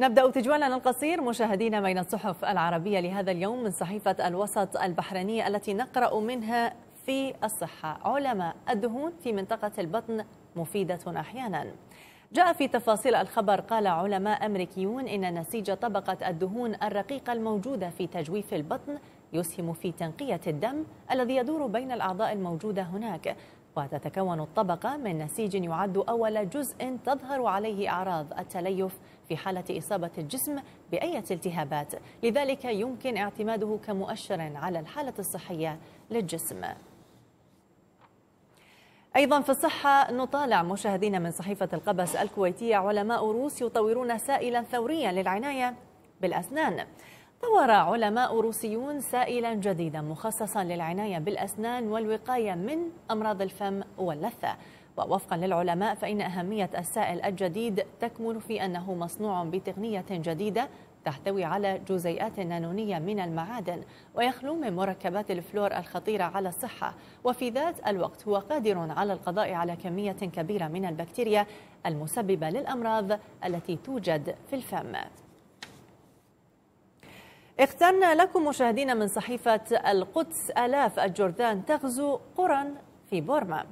نبدأ تجوالنا القصير مشاهدينا بين الصحف العربية لهذا اليوم من صحيفة الوسط البحرينية التي نقرأ منها في الصحة علماء الدهون في منطقة البطن مفيدة أحيانا جاء في تفاصيل الخبر قال علماء أمريكيون إن نسيج طبقة الدهون الرقيقة الموجودة في تجويف البطن يسهم في تنقية الدم الذي يدور بين الأعضاء الموجودة هناك وتتكون الطبقة من نسيج يعد أول جزء تظهر عليه أعراض التليف في حالة إصابة الجسم بأية التهابات لذلك يمكن اعتماده كمؤشر على الحالة الصحية للجسم أيضا في الصحة نطالع مشاهدينا من صحيفة القبس الكويتية علماء روس يطورون سائلا ثوريا للعناية بالأسنان طور علماء روسيون سائلا جديدا مخصصا للعناية بالأسنان والوقاية من أمراض الفم واللثة ووفقا للعلماء فإن أهمية السائل الجديد تكمن في أنه مصنوع بتقنية جديدة تحتوي على جزيئات نانونية من المعادن ويخلو من مركبات الفلور الخطيرة على الصحة وفي ذات الوقت هو قادر على القضاء على كمية كبيرة من البكتيريا المسببة للأمراض التي توجد في الفم اخترنا لكم مشاهدينا من صحيفة القدس آلاف الجرذان تغزو قرى في بورما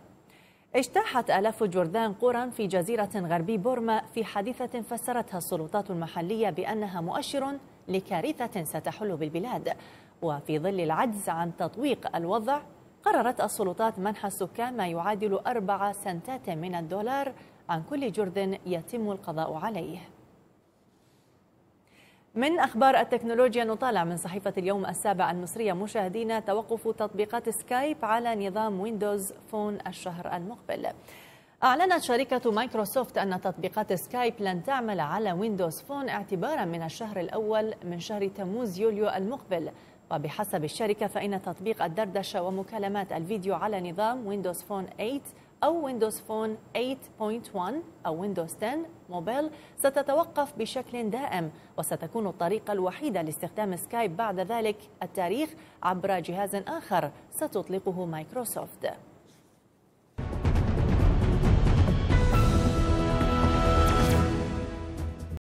اجتاحت آلاف الجرذان قرى في جزيرة غربي بورما في حادثة فسرتها السلطات المحلية بأنها مؤشر لكارثة ستحل بالبلاد وفي ظل العجز عن تطويق الوضع قررت السلطات منح السكان ما يعادل أربع سنتات من الدولار عن كل جرذ يتم القضاء عليه من أخبار التكنولوجيا نطالع من صحيفة اليوم السابع المصرية مشاهدينا توقف تطبيقات سكايب على نظام ويندوز فون الشهر المقبل أعلنت شركة مايكروسوفت أن تطبيقات سكايب لن تعمل على ويندوز فون اعتبارا من الشهر الأول من شهر تموز يوليو المقبل وبحسب الشركة فإن تطبيق الدردشة ومكالمات الفيديو على نظام ويندوز فون 8 أو ويندوز فون 8.1 أو ويندوز 10 موبايل ستتوقف بشكل دائم وستكون الطريقة الوحيدة لاستخدام سكايب بعد ذلك التاريخ عبر جهاز آخر ستطلقه مايكروسوفت